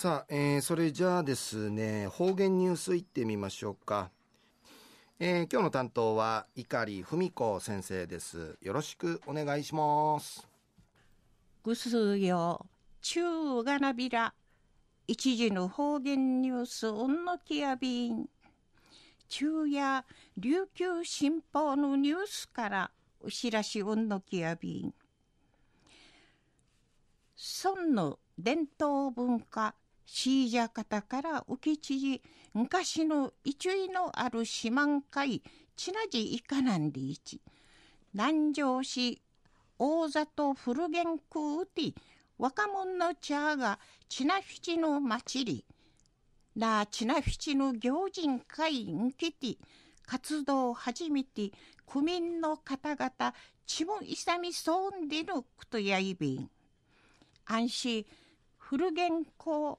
さあ、えー、それじゃあですね、方言ニュースいってみましょうか。えー、今日の担当は碇文子先生です。よろしくお願いします。ぐすよ、中がなびら、一時の方言ニュース、おんのきやびん。中夜、琉球新報のニュースから、お知らしおんのきやびん。孫の伝統文化シージャ方から受け継ぎ、昔の一位のある四万回、ちなじいかなんでいち。南城市、大里古元空うて、若者の茶がちなひちの祭り。なあ、ちなひちの行人会んけて、活動を始めて、区民の方々、ちもいさみそんでのくとやいびん。安心、古元公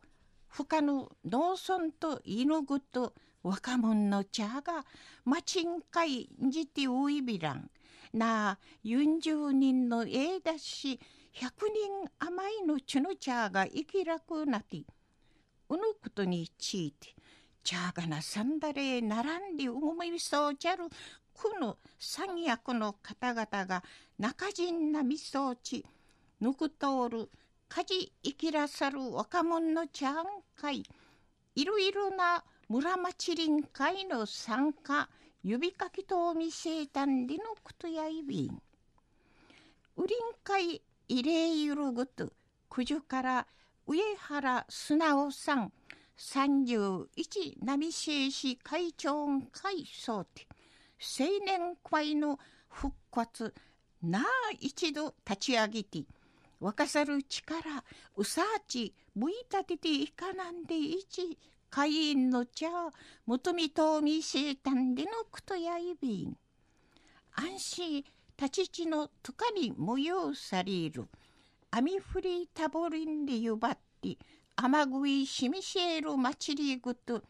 他の農村と犬ぐと若者の茶が、町んかいんじてウイビラン。なあ、四十人のえだし、百人甘いのちの茶が生きらくなて、うぬことにちいて、茶がなさんだれ並んでうもみそうじゃる、この三役の方々が中人なみそうち、ぬくとおる家事生きらさる若者のちゃん会いろいろな村町林会の参加指かきとお見せたんでのことやいびん。ウリン会慰霊ゆるぐと九十から上原素直さん31波市市会長会総て青年会の復活なあ一度立ち上げて若さる力うさあちむいたてていかなんでいちかいんのちゃう。もとみとみせたんでのくとやいびんあ安心たちちのとかにようされるあみふりたぼりんでゆばってあまぐいしみしえるまちりぐと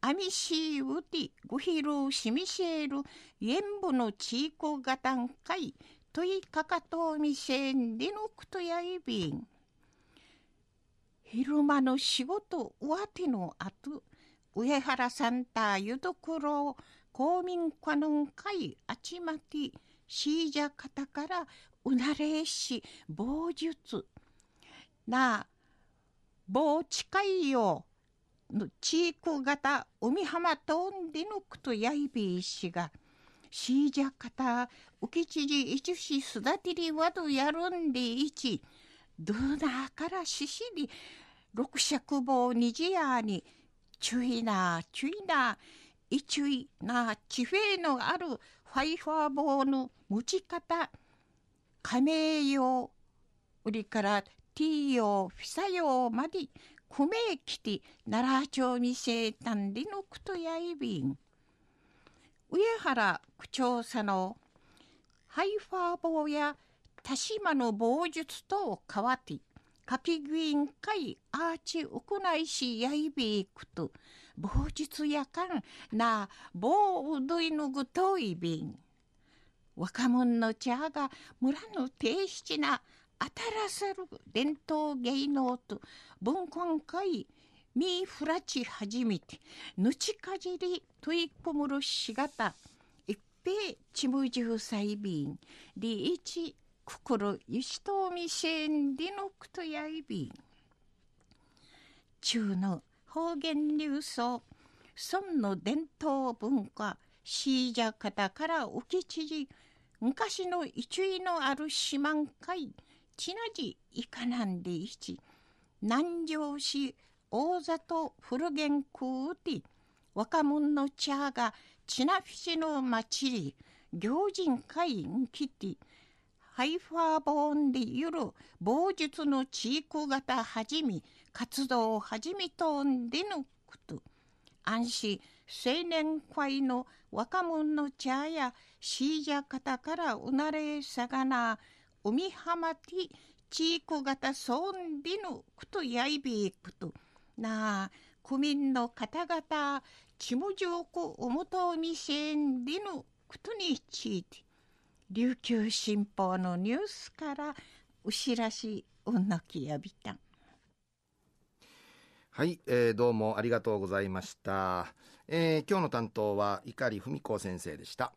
あみしうてごひろうしみしえるえん部のちいこがたんかいといかかとをみせんでのくとやいびん。昼間の仕事お上てのあと、上原さんたゆどくろ公民館のい、あちまき。しいじゃかたからうなれし、ぼうじゅつ。なあ、ちかいよ。のちいくがた、クみはまとんでのくとやいびいしが。しいじゃかた、おちじいちしすだてりわどやるんでいち、どうなからししり、六尺棒にじやに、ちゅいな、ちゅいな、いちゅな、ちふえのある、ファイファー棒の持ち方、仮名用、売りから、ティー用、フィサ用まで、米きて、奈良町見せたんでのことやいびん。上原区長佐のハイファー棒や田島の棒術と変わってカピグイン会アーチ屋内市やいびイくと棒術やかんな棒うどいぬぐといびん若者の茶が村の低質な新せる伝統芸能と文化会みふらちはじみて、ぬちかじりとりこむるしがた、一平ちむじゅうさいびん、りいちくくろゆしとみせんりのくとやいびん。中の方言流そんの伝統文化、しいじゃかたからおきちじ、昔の一位のある四万い、ちなじいかなんでいち、南城市大里古元空り若者の茶が千ナフィシの町り行人会員来てハイファーボーンでゆる傍術の地域型はじみ活動をはじみとんでぬこと安心青年会の若者の茶やシージャ方から生まれさがな海浜地域型そんでぬくとやいびくと。なあ国民の方々、気持ちをこおもとみせんでのことについて、琉球新報のニュースからお知らしをなきやびたはい、えー、どうもありがとうございました。えー、今日の担当は碇文子先生でした。